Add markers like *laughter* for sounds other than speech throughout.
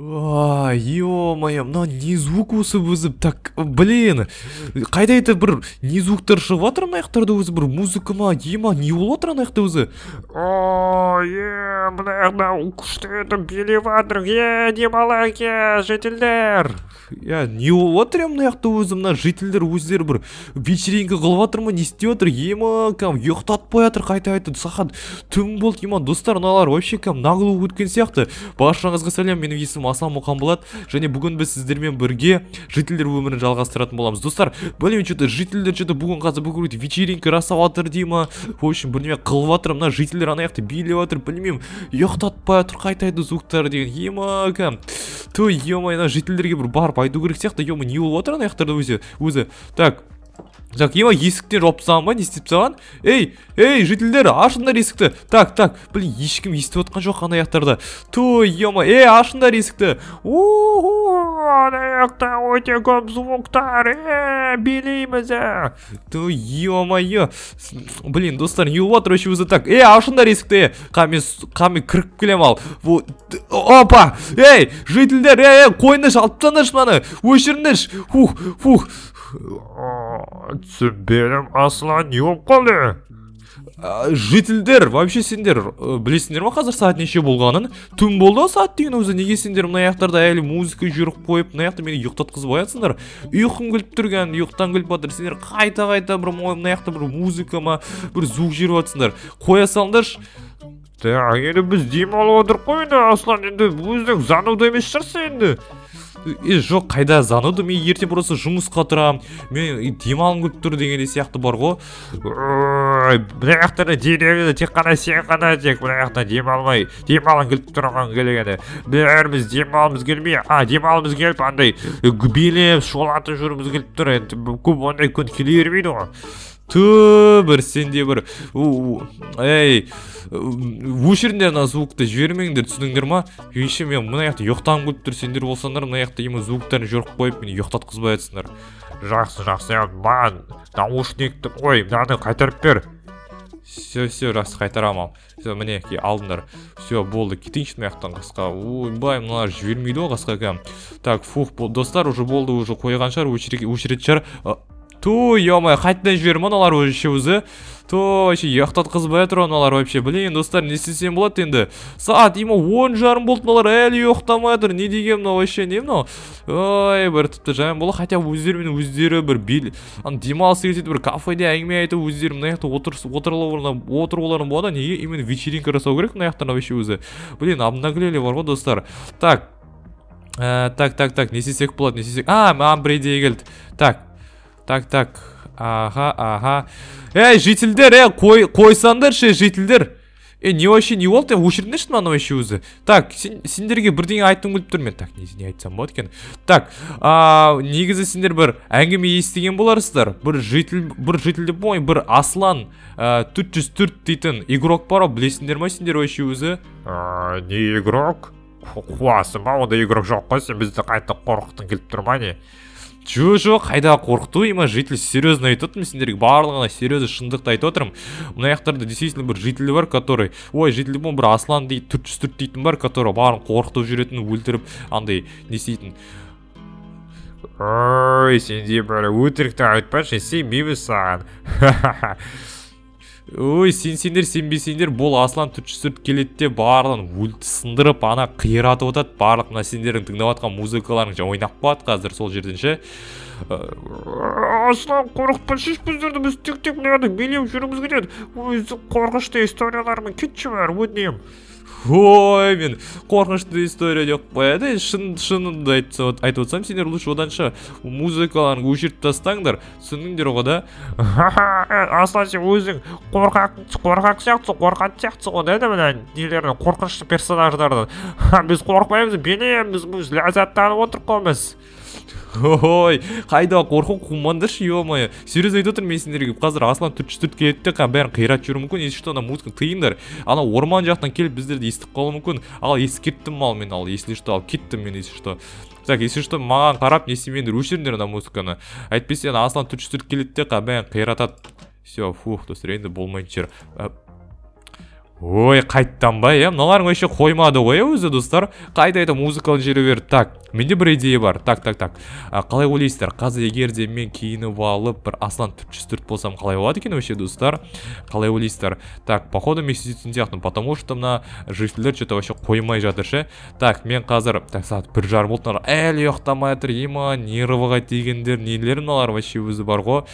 ё-моё мына не звук осы өзі так блин қайда қайдайды бір не звуктар шығып жатыр мына жақтарда өзі бір музыка ма не ма не болып жатыр ана жақта өзі е мына жақта күшті етіп билеп жатыр е демалайық е жительдер иә не болып жатыр мына жақта өзі мына жительдер өздері бір вечеринка қылып жатыр ма не істеп жатыр ема кәдімгі ұйықтатпай жатыр қайта қайта сағат түн болды ема достар мыналар вообще кәм нағылу өткен сияқты баршаңызға сәлем менің есімім аса мұқан болады және бүгін біз сіздермен бірге жителдер өмірін жалғастыратын боламыз достар білмеймін что то жительдер что то бүгін қазір бүкіл вечеринка жасап дей ма в общем бірдеме қылып жатыр мына жителдер ана жақта билеп жатыр білмеймін ұйықтатпай жатыр қайтайды звуктар деген кәм ту е мына жительдерге бір барып айту керек сияқты е не болып жатыр ана жақтарда өзі өзі так Закима есіктер жауып тастаған ба не істеп тастаған Эй, эй, жительдер ашыңдар есікті так так блин ешкім естіп отқан жоқ ана аяқтарды ту ема ей ашыңдар есікті ана жақта өте көп звуктар э, билейміз ту е мое блин достар не болып жатыр вообще өзі так ей ашыңдар есікті э. қаме қамы кіріп келем ал опа ей жительдер ей э, қойыңдаршы алып тастаңдаршы мынаны өшіріңдерші фух фух жіберем аслан қолы жительдер вообще сендер ә, э, білесіңдер ма қазір сағат неше болғанын түн болды сағат деген өзі неге сендер мына жақтарда әлі музыка жүріп қойып мына жақта мені ұйықтатқызып жатсыңдар ұйқым келіп тұрған ұйықтан келіп жатыр сендер қайта қайта бір мына жақта бір музыка ма бір звук жіберіп жатрсыңдар қоя салыңдаршы так енді біз демалып отырық қой енді аслан енді өзің зануда емес шығарсың енді е жоқ қайда зануды мен ертең просто жұмысқа тұрамын мен демалғым келіп тұр дегендей сияқты бар ғой мына жақтарда деревня тек қана сен ғана тек мына жақта демалмай демалғың келіп тұрған келгені бәріміз демалғымыз келмей а демалғымыз келіп андай билеп шулатып жүргіміз келіп тұр енді көп ондай күн келе бермейді ғой ту бір сенде бір әй өшіріңдер ана звукты жібермеңдер түсіндіңдер ма өйше мен мына жақта ұйықтағым келіп тұр сендер болсаңдар мына жақта ема звуктарын жіберіп қойып мені ұйықтатқызбай жатсыңдар жақсы жақсы маған наушникті қой мынаны қайтарып бер все все жақсы қайтарамын все мінекей алдыңдар все болды кетейінші мына жақтан қасқа ойбай мыналар жібермейді ғой қасқа кәдімгі так фух достар уже болды уже қойған шығар өшіретін шығар ту ё қайтадан ма мыналар вообще өзі то вообще ұйықтатқызбай тұр мыналар вообще блин достар не істесем болады енді сағат има он жарым болды мыналар әлі ұйықтамай жатыр не деген мынау вообще не мынау ой бір тіпті жаман бола хотя бы өздерімен өздері бір бел демалыс кетеді бір кафеде әңгіме айтып өздері мына жақта отыруларына болады неге именно вечеринка жасау керек мына жақтарына вообще өзі блин обнаглели бар ғой достар так э, так так так не істесек болады не істесек а маған бір идея келді так так так ага ага эй жительдер е қой қойсаңдаршы жительдер е э, не вообще не болды өшіріңдерші мынаны вообще өзі так сен, сендерге бірдеңе айтқым келіп тұр мен так не, не айтсам болады екен так а, негізі сендер бір әңгіме естіген боларсыздар бір житель бір житель деп ой бір аслан төрт жүз төрт дейтін игрок бар ғой білесіңдер ма сендер вообще өзі ә, не игрок қуасың ба ондай игрок жоқ қой сен бізді қайтып қорқытқың келіп тұр ма не жо жоқ қайдағы қорқыту има житель серьезно айтып отырмын сендерге барлығына серьезно шындықты айтып отырмын мына жақтарда действительно бір житель бар который ой жителі бір аслан дейді түрт жүз түрт дейтін бар который барын қорқытып жүретін өлтіріп андай не істейтін ой сенде бір өтірікті айтпашы сенбейміз саған ой сенсеңдер сенбесеңдер бұл аслан түртшісіріп келеді де барлығын сындырып ана қиратып отады барлық мына сендердің тыңдап жатқан музыкаларың ойнап қалады қазір сол жерден ше ә, аслан қорықпашы біздерді біз тек тек мынаяқта билеп жүргіміз келеді өзі қорқынышты историялармен кетші бәрі өтінемін ой мен қорқынышты история деп қояды шын шынымды айтып отырсам сендер лучше оданша музыкаларыңды өшіріп тастаңдар түсіндіңдер ғой да аслан сен өзің қорқақ қорқақ сияқтысың қорқатын сияқтысың ғой да мына нелерден қорқынышты персонаждардан біз қорықпаймыз билейміз біз ләззаттанып отырмыз ой қайда қорқып қумаңдаршы емае серьезно айтып отырмын мен сендерге қазір аслан түрт түрт келеді де бәрін қиратып жіберуі мүмкін если что ана музыканы тыйыңдар ана орман жақтан келіп біздерді естіп қалуы мүмкін ал ескерттім ал мен ал если что ал кеттім мен если что так если что маған қарап не істемеңдер өшіріңдер ана музыканы әйтпесе ана аслан жүз төрт келеді де бәрін қиратады все фух достар енді болмайтын шығар э, ой қайттан ба иә э? мыналарың вообще қоймады ғой иә өзі достар қайта қайта музыканы жіберіп так менде бір идея бар так так так қалай ойлайсыздар қазір егер де мен киініп алып бір аслан төрт болсам қалай болады екен вообще достар қалай ойлайсыздар так походу мен сөйтетін сияқтымын потому что мына жительдер че то вообще қоймай жатыр ше так мен қазір так сағат бір жарым болды әлі ұйықтамай жатыр ема нервыға тигендер нелер мыналар вообще өзі бар ғой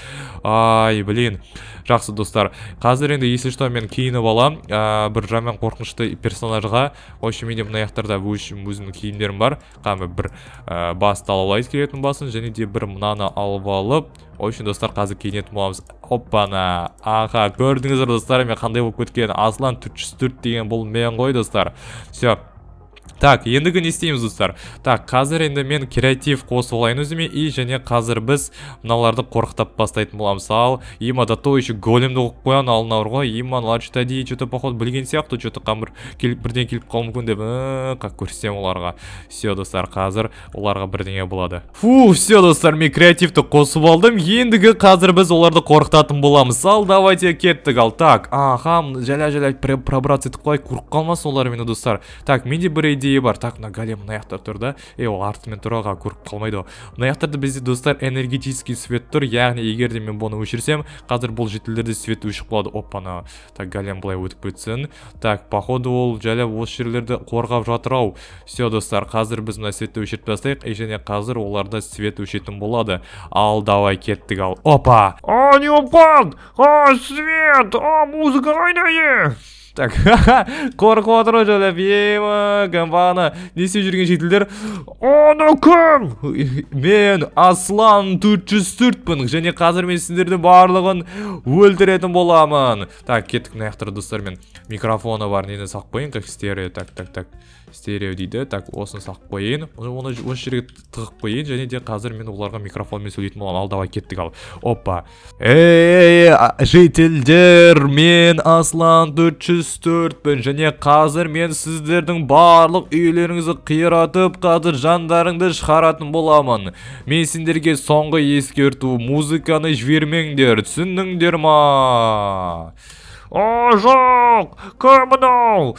ай блин жақсы достар қазір енді если что мен киініп аламын бір жаман қорқынышты персонажға в общем менде мына жақтарда өзім өзімнің киімдерім бар қамы бір бір ә, э, басты талаулайды келетін басын және де бір мынаны алып алып в общем достар қазір киінетін боламыз оппана аха көрдіңіздер достар мен қандай болып кеткен аслан төрт деген бұл мен ғой достар все так ендігі не істейміз достар так қазір енді мен креатив қосып алайын өзіме и және қазір біз мыналарды қорқытап бастайтын боламыз ал има да то еще големді қойып алдына алынауыр ғой има мыналар что то дейді что то походу білген сияқты что то қамыр келіп бірдеңе келіп қалуы мүмкін деп как көрсетсем оларға все достар қазір оларға бірдеңе болады фу все достар мен креативті қосып алдым ендігі қазір біз оларды қорқытатын боламыз ал давайте кеттік ал так аха жайлай жайлай пробраться етіп қалайық қалмасын олар мені достар так менде бір идея бар так мына голем мына жақта тұр да е ол артымен тұр ғой көріп қалмайды ғой мына жақтарда бізде достар энергетический свет тұр яғни егер де мен бұны өшірсем қазір бұл жетілерде свет өшіп қалады опана так голем былай өтіп кетсін так походу ол жайлап осы жерлерді қорғап жатыр ау все достар қазір біз мына светті өшіріп тастайық и және қазір оларда свет өшетін болады ал давай кеттік ал опа а не болып қалды а свет а музыка қайда так отыр ғой беймін кім бағана не істеп жүрген жетілдер оны кім мен аслан төрт жүз төртпін және қазір мен сіздердің барлығын өлтіретін боламын так кеттік мына мен. микрофоны бар нені салып қояйын как так так так стерео дейді так осыны салып қояйын оны осы жерге тығып қояйын және де қазір мен оларға микрофонмен сөйлейтін боламын ал давай кеттік ал опа Эй, жителдер мен аслан 404 төртпін және қазір мен сіздердің барлық үйлеріңізді қиратып қазір жандарыңды шығаратын боламын мен сендерге соңғы ескерту музыканы жібермеңдер түсіндіңдер ма Ожог! Кырмынау!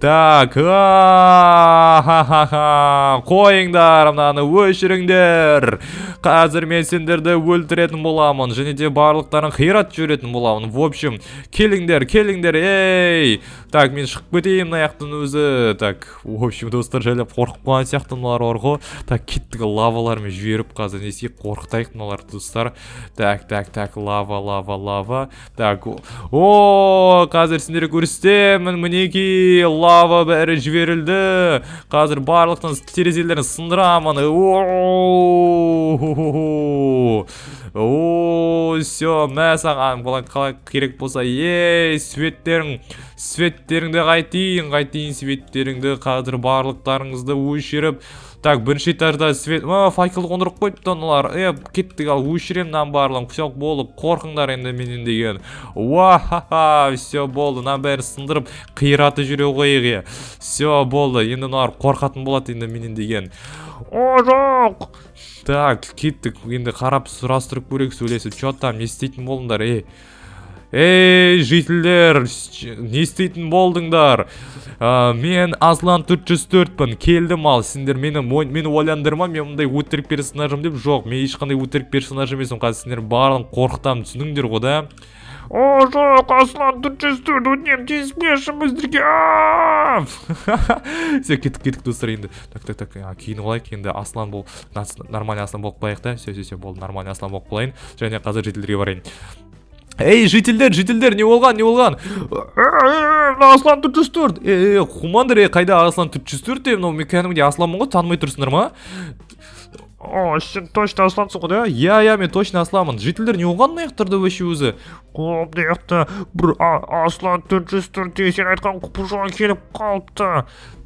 Так, ха-ха-ха! Қойыңдар, мынаны өшіріңдер! Қазір мен сендерді өлтіретін боламын, және де барлықтарын қиратып жіберетін боламын. В общем, келіңдер, келіңдер, ей! Так, мен шығып кетейін мына өзі. Так, в общем, достар, жайлап қорқып қалған сияқты мыналар орғы. Так, кеттік лавалармен жіберіп қазір не істейік қорқытайық достар. Так, так, так, лава, лава, лава. Так, о, қазір сіздерге көрсетемін мінекей лава бәрі жіберілді қазір барлықтың терезелерін сындырамын о все мә саған қалай керек болса ей светтерің светтеріңді қайтейін қайтейін светтеріңді қазір барлықтарыңызды өшіріп так бірінші этажда свет а факел қондырып қойыпты олар. е кеттік ал өшіремін мынаның барлығын все болып қорқыңдар енді менен деген уахаха все болды мынаның бәрін сындырып қиратып жүре қояйық е все болды енді мыналар қорқатын болады енді менен деген о жоқ так кеттік енді қарап сұрастырып көрейік сөйлесіп че там не істейтін болыңдар ей ей жителдер не істейтін болдыңдар ә, мен аслан 404-пін келдім ал сендер мені мені ойландырма мен мындай өтірік персонажым деп жоқ мен ешқандай өтірік персонаж емеспін қазір сендер барлығын қорқытамын түсіндіңдер ғой да о жоқ аслан тут чувствует өнем тиіспеші біздерге *laughs* все кеттік кеттік достар енді так так так киініп алайық енді аслан бол, нормальный аслан болып қалайық та все все все болды нормальный аслан болып қалайын және қазір жетілдерге барайын Эй, жительдер жительдер не болған не болған э, э, э, а аслан төрт жүз төрт е қумаңдар қайда аслан төрт жүз төрт е мынау мен кәдімгідей асланмын ғой танымай тұрсыңдар ма о сен точно аслансың ғой да Я, иә, иә мен точно асланмын жительдер не болған мына тұрды вообще өзі мына жақта бір аслан төрт жүз төрт сен айтқан құбыжан келіп қалыпты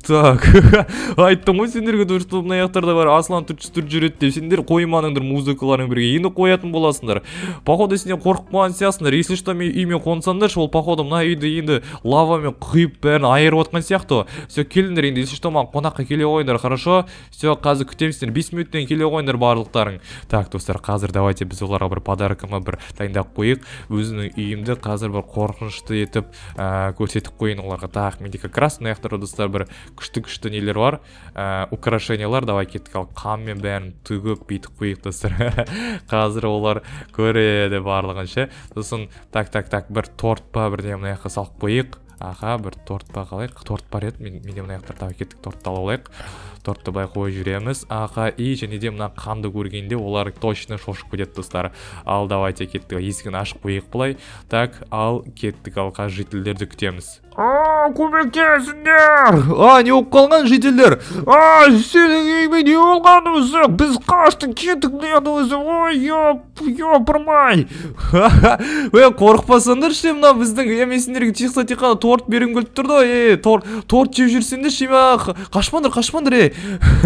так *laughs* айттым ғой сендерге дұрыс мына жақтарда бар аслан жүз түрт жүреді деп сендер қойманыңдар музыкаларың бірге енді қоятын боласыңдар походу сендер қорықпаған сияқтысыңдар если что мен үйіме қонсаңдаршы ол походу мына үйді енді лавамен құйып бәрін айырып жатқан сияқты все келіңдер енді если что маған қонаққа келе қойыңдар хорошо все қазір күтемін сендер бес минуттен келе қойыңдар барлықтарың так достар қазір давайте біз оларға бір подаркама бір дайындап қояйық өзінің үйімді қазір бір қорқынышты етіп ә, көрсетіп қояйын оларға так менде как раз мына жақтарда достар бір күшті күшті нелер бар ә, украшениялар давай кеттік ал қанмен бәрін түгіп бүйтіп қойып достар *laughs* қазір олар көреді барлығын ше сосын так так так бір торт па бірдеңе мына жаққа салып қояйық аха бір торт па қалайық торт бар еді мен, менде мына жақта давай кеттік тортты алып алайық тортты былай қойып жүреміз аха и және де мына қанды көргенде олар точно шошып кетеді достар ал давайте кеттік есігін ашып қояйық былай так ал кеттік ал қазір жительдерді күтеміз а көмектесіңдер а не болып қалған жеделдер а сенің үйіңе не болған өзі біз қаштық кеттік деді өзі ой япырмай ей *laughs* қорықпасаңдар ше мына біздің е мен сендерге тек тек қана торт бергім келіп тұрды ғой е торт жеп жүрсеңдер ше қашпаңдар қашпаңдар ей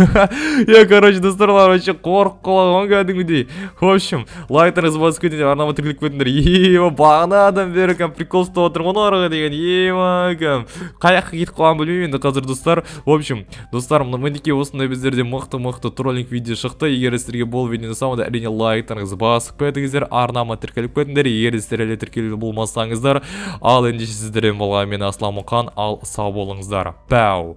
*laughs* е короче достар мына вообще қорқып қалған кәдімгідей в общем лайктарыңыз басып кетіңдер арнама тіркеліп кетіңдер *laughs* е бағанадан бері прикол ұстап жатырмын ғой ары деген е лагам қай жаққа кетіп қалғанын білмеймін енді қазір достар в общем достар мінекей осындай біздерде мықты мықты троллинг видео шықты егер сіздерге бұл видео ұнаса әрине лайктарыңызды басып кетіңіздер арнама тіркеліп кетіңдер егер сіздер әлі тіркелу болмасаңыздар ал ендеше сіздерден болған мен асламұқан ал сау болыңыздар бәу